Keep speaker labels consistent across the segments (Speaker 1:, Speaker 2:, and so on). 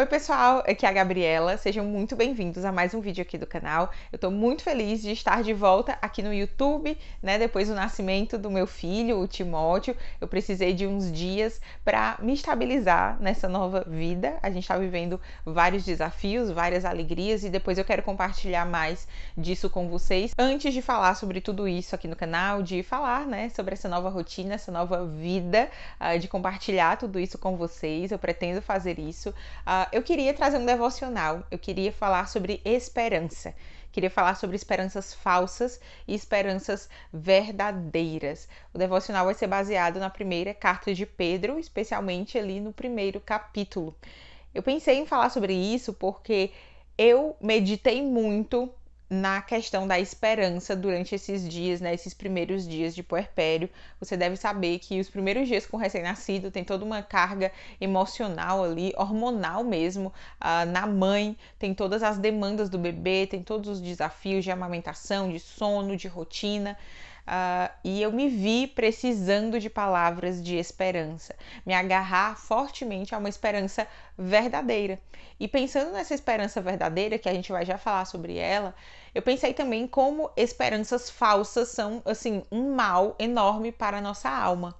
Speaker 1: Oi pessoal, aqui é a Gabriela, sejam muito bem-vindos a mais um vídeo aqui do canal. Eu tô muito feliz de estar de volta aqui no YouTube, né, depois do nascimento do meu filho, o Timóteo. Eu precisei de uns dias para me estabilizar nessa nova vida. A gente tá vivendo vários desafios, várias alegrias e depois eu quero compartilhar mais disso com vocês. Antes de falar sobre tudo isso aqui no canal, de falar, né, sobre essa nova rotina, essa nova vida, ah, de compartilhar tudo isso com vocês, eu pretendo fazer isso ah, eu queria trazer um devocional, eu queria falar sobre esperança. Queria falar sobre esperanças falsas e esperanças verdadeiras. O devocional vai ser baseado na primeira carta de Pedro, especialmente ali no primeiro capítulo. Eu pensei em falar sobre isso porque eu meditei muito na questão da esperança durante esses dias, né, esses primeiros dias de puerpério. Você deve saber que os primeiros dias com recém-nascido tem toda uma carga emocional ali, hormonal mesmo, uh, na mãe, tem todas as demandas do bebê, tem todos os desafios de amamentação, de sono, de rotina. Uh, e eu me vi precisando de palavras de esperança, me agarrar fortemente a uma esperança verdadeira. E pensando nessa esperança verdadeira, que a gente vai já falar sobre ela, eu pensei também como esperanças falsas são, assim, um mal enorme para a nossa alma.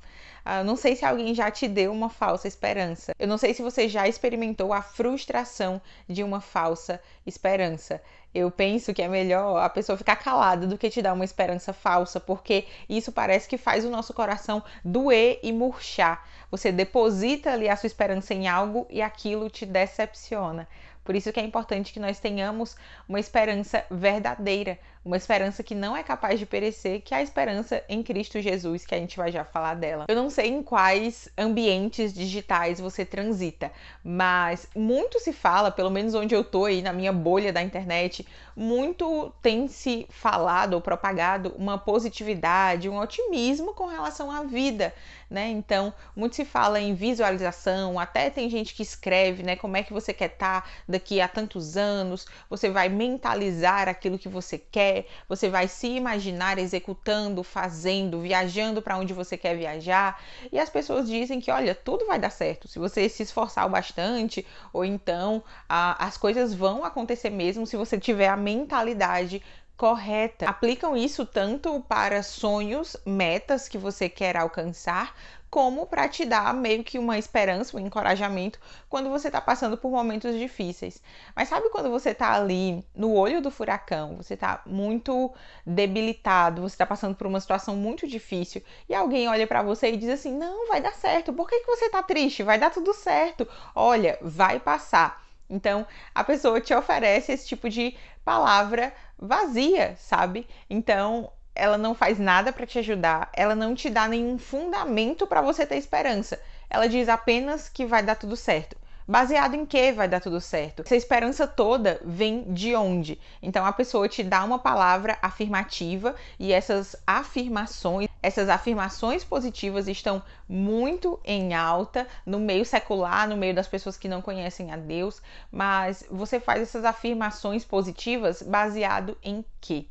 Speaker 1: Uh, não sei se alguém já te deu uma falsa esperança. Eu não sei se você já experimentou a frustração de uma falsa esperança. Eu penso que é melhor a pessoa ficar calada do que te dar uma esperança falsa, porque isso parece que faz o nosso coração doer e murchar. Você deposita ali a sua esperança em algo e aquilo te decepciona. Por isso que é importante que nós tenhamos uma esperança verdadeira, uma esperança que não é capaz de perecer, que é a esperança em Cristo Jesus, que a gente vai já falar dela. Eu não sei em quais ambientes digitais você transita, mas muito se fala, pelo menos onde eu tô aí na minha bolha da internet, muito tem se falado ou propagado uma positividade, um otimismo com relação à vida, né? Então, muito se fala em visualização, até tem gente que escreve, né, como é que você quer estar tá daqui a tantos anos, você vai mentalizar aquilo que você quer você vai se imaginar executando, fazendo, viajando para onde você quer viajar. E as pessoas dizem que, olha, tudo vai dar certo se você se esforçar o bastante, ou então a, as coisas vão acontecer mesmo se você tiver a mentalidade correta. Aplicam isso tanto para sonhos, metas que você quer alcançar, como para te dar meio que uma esperança, um encorajamento quando você está passando por momentos difíceis. Mas sabe quando você está ali no olho do furacão, você está muito debilitado, você está passando por uma situação muito difícil e alguém olha para você e diz assim: não, vai dar certo, por que, que você está triste? Vai dar tudo certo, olha, vai passar. Então a pessoa te oferece esse tipo de palavra vazia, sabe? Então, ela não faz nada para te ajudar, ela não te dá nenhum fundamento para você ter esperança. Ela diz apenas que vai dar tudo certo. Baseado em que vai dar tudo certo? Essa esperança toda vem de onde? Então a pessoa te dá uma palavra afirmativa e essas afirmações, essas afirmações positivas estão muito em alta no meio secular, no meio das pessoas que não conhecem a Deus, mas você faz essas afirmações positivas baseado em que?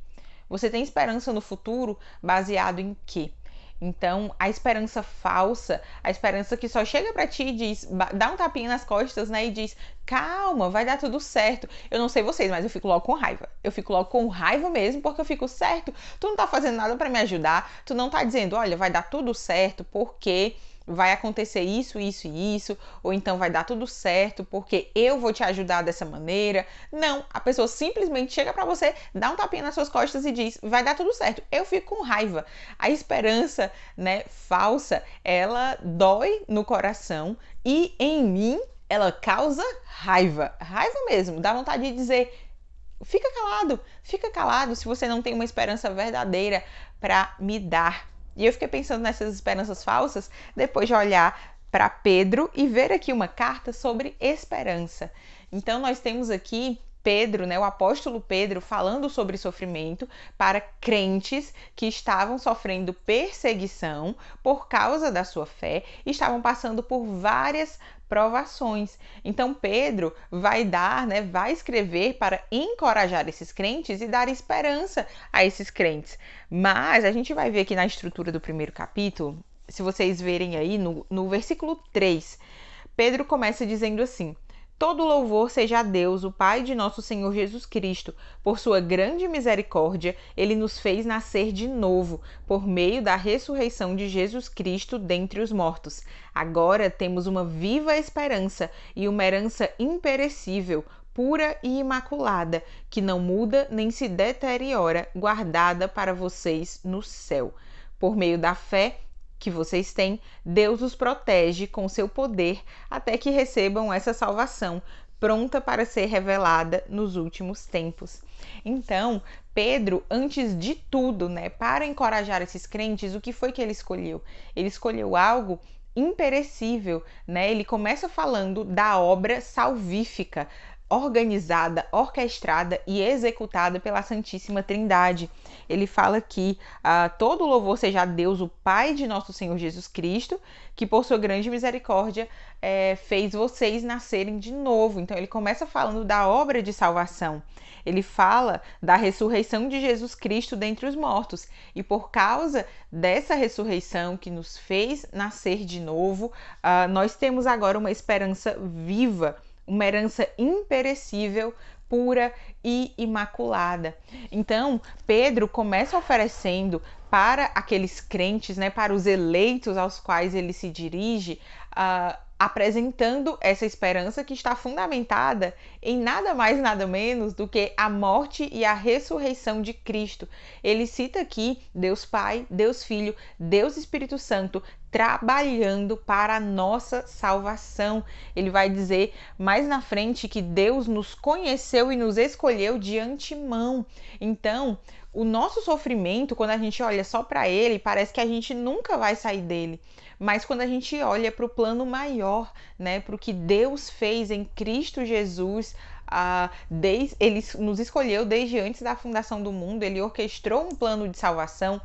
Speaker 1: Você tem esperança no futuro baseado em que? Então, a esperança falsa, a esperança que só chega para ti e diz, dá um tapinha nas costas, né, e diz: "Calma, vai dar tudo certo". Eu não sei vocês, mas eu fico logo com raiva. Eu fico logo com raiva mesmo, porque eu fico certo. Tu não tá fazendo nada para me ajudar, tu não tá dizendo: "Olha, vai dar tudo certo", porque vai acontecer isso, isso e isso, ou então vai dar tudo certo porque eu vou te ajudar dessa maneira. Não, a pessoa simplesmente chega para você, dá um tapinha nas suas costas e diz: "Vai dar tudo certo". Eu fico com raiva. A esperança, né, falsa, ela dói no coração e em mim ela causa raiva. Raiva mesmo, dá vontade de dizer: "Fica calado, fica calado se você não tem uma esperança verdadeira para me dar". E eu fiquei pensando nessas esperanças falsas depois de olhar para Pedro e ver aqui uma carta sobre esperança. Então nós temos aqui Pedro, né, o apóstolo Pedro, falando sobre sofrimento para crentes que estavam sofrendo perseguição por causa da sua fé e estavam passando por várias provações. Então Pedro vai dar, né, vai escrever para encorajar esses crentes e dar esperança a esses crentes. Mas a gente vai ver aqui na estrutura do primeiro capítulo, se vocês verem aí no, no versículo 3, Pedro começa dizendo assim: Todo louvor seja a Deus, o Pai de nosso Senhor Jesus Cristo. Por sua grande misericórdia, ele nos fez nascer de novo, por meio da ressurreição de Jesus Cristo dentre os mortos. Agora temos uma viva esperança e uma herança imperecível, pura e imaculada, que não muda nem se deteriora, guardada para vocês no céu. Por meio da fé, que vocês têm, Deus os protege com seu poder até que recebam essa salvação pronta para ser revelada nos últimos tempos. Então, Pedro, antes de tudo, né, para encorajar esses crentes, o que foi que ele escolheu? Ele escolheu algo imperecível, né? Ele começa falando da obra salvífica, organizada, orquestrada e executada pela Santíssima Trindade. Ele fala que ah, todo louvor seja a Deus, o Pai de nosso Senhor Jesus Cristo, que por sua grande misericórdia é, fez vocês nascerem de novo. Então ele começa falando da obra de salvação. Ele fala da ressurreição de Jesus Cristo dentre os mortos. E por causa dessa ressurreição que nos fez nascer de novo, ah, nós temos agora uma esperança viva uma herança imperecível, pura e imaculada. Então, Pedro começa oferecendo para aqueles crentes, né, para os eleitos aos quais ele se dirige, uh, apresentando essa esperança que está fundamentada em nada mais nada menos do que a morte e a ressurreição de Cristo. Ele cita aqui Deus Pai, Deus Filho, Deus Espírito Santo, trabalhando para a nossa salvação. Ele vai dizer mais na frente que Deus nos conheceu e nos escolheu de antemão. Então, o nosso sofrimento, quando a gente olha só para ele, parece que a gente nunca vai sair dele. Mas quando a gente olha para o plano maior, né, para o que Deus fez em Cristo Jesus, desde, ele nos escolheu desde antes da fundação do mundo, ele orquestrou um plano de salvação.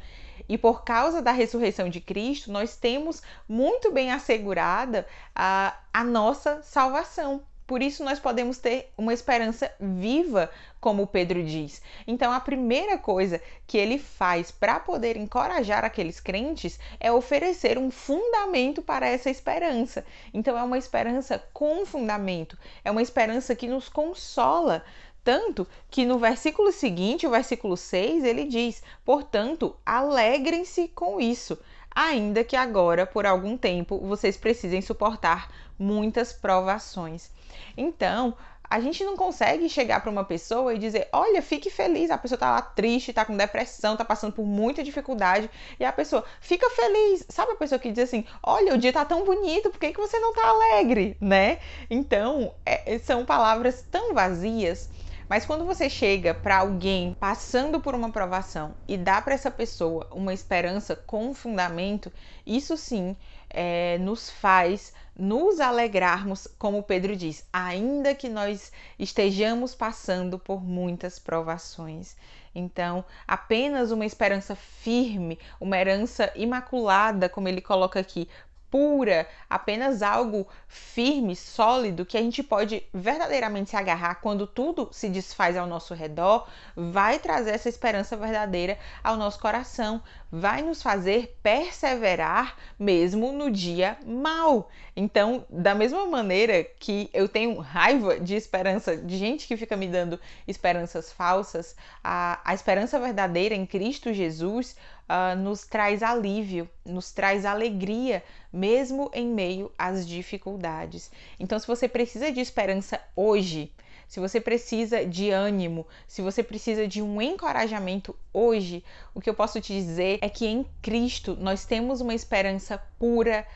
Speaker 1: E por causa da ressurreição de Cristo, nós temos muito bem assegurada a, a nossa salvação. Por isso, nós podemos ter uma esperança viva, como Pedro diz. Então, a primeira coisa que ele faz para poder encorajar aqueles crentes é oferecer um fundamento para essa esperança. Então, é uma esperança com fundamento, é uma esperança que nos consola. Tanto que no versículo seguinte, o versículo 6, ele diz: Portanto, alegrem-se com isso, ainda que agora, por algum tempo, vocês precisem suportar muitas provações. Então, a gente não consegue chegar para uma pessoa e dizer, olha, fique feliz. A pessoa está lá triste, está com depressão, está passando por muita dificuldade. E a pessoa fica feliz. Sabe a pessoa que diz assim, olha, o dia está tão bonito, por que, que você não está alegre, né? Então, é, é, são palavras tão vazias. Mas quando você chega para alguém passando por uma provação e dá para essa pessoa uma esperança com fundamento, isso sim é, nos faz nos alegrarmos, como Pedro diz, ainda que nós estejamos passando por muitas provações. Então, apenas uma esperança firme, uma herança imaculada, como ele coloca aqui, pura, apenas algo firme, sólido, que a gente pode verdadeiramente se agarrar quando tudo se desfaz ao nosso redor, vai trazer essa esperança verdadeira ao nosso coração, vai nos fazer perseverar mesmo no dia mal. Então, da mesma maneira que eu tenho raiva de esperança, de gente que fica me dando esperanças falsas, a, a esperança verdadeira em Cristo Jesus uh, nos traz alívio, nos traz alegria, mesmo em meio às dificuldades. Então, se você precisa de esperança hoje, se você precisa de ânimo, se você precisa de um encorajamento hoje, o que eu posso te dizer é que em Cristo nós temos uma esperança pura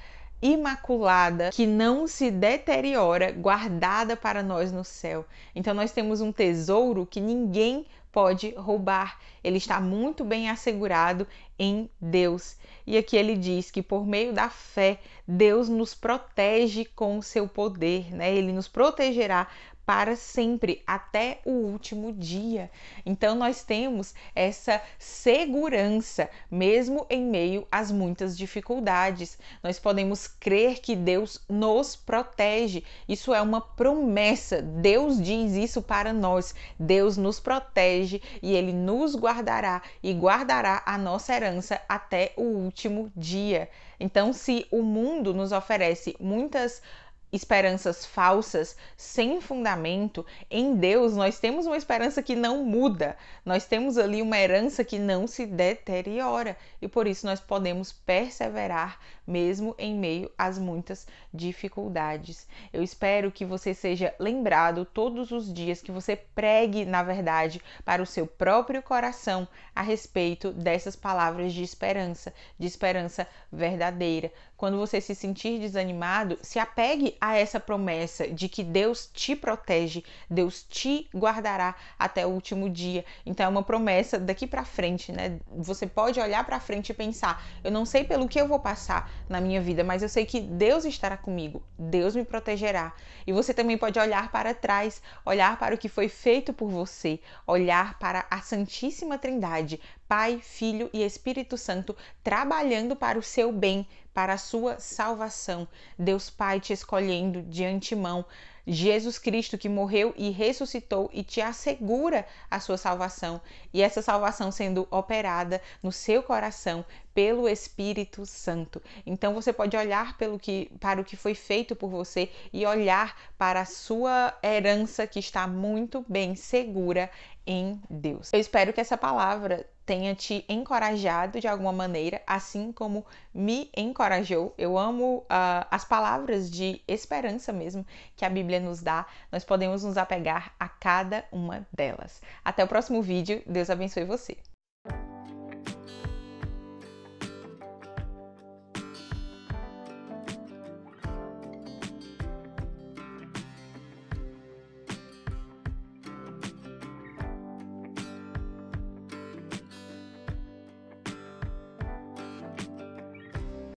Speaker 1: imaculada que não se deteriora, guardada para nós no céu. Então nós temos um tesouro que ninguém pode roubar. Ele está muito bem assegurado em Deus. E aqui ele diz que por meio da fé, Deus nos protege com o seu poder, né? Ele nos protegerá para sempre, até o último dia. Então nós temos essa segurança, mesmo em meio às muitas dificuldades. Nós podemos crer que Deus nos protege. Isso é uma promessa. Deus diz isso para nós. Deus nos protege e ele nos guardará e guardará a nossa herança até o último dia. Então, se o mundo nos oferece muitas esperanças falsas, sem fundamento, em Deus nós temos uma esperança que não muda, nós temos ali uma herança que não se deteriora e por isso nós podemos perseverar mesmo em meio às muitas dificuldades. Eu espero que você seja lembrado todos os dias, que você pregue, na verdade, para o seu próprio coração a respeito dessas palavras de esperança, de esperança verdadeira. Quando você se sentir desanimado, se apegue a essa promessa de que Deus te protege, Deus te guardará até o último dia. Então é uma promessa daqui para frente, né? Você pode olhar para frente e pensar: eu não sei pelo que eu vou passar, na minha vida, mas eu sei que Deus estará comigo, Deus me protegerá. E você também pode olhar para trás, olhar para o que foi feito por você, olhar para a Santíssima Trindade, Pai, Filho e Espírito Santo trabalhando para o seu bem, para a sua salvação. Deus Pai te escolhendo de antemão. Jesus Cristo que morreu e ressuscitou e te assegura a sua salvação, e essa salvação sendo operada no seu coração pelo Espírito Santo. Então você pode olhar pelo que, para o que foi feito por você e olhar para a sua herança que está muito bem segura em Deus. Eu espero que essa palavra tenha te encorajado de alguma maneira, assim como me encorajou. Eu amo uh, as palavras de esperança mesmo que a Bíblia nos dá. Nós podemos nos apegar a cada uma delas. Até o próximo vídeo. Deus abençoe você.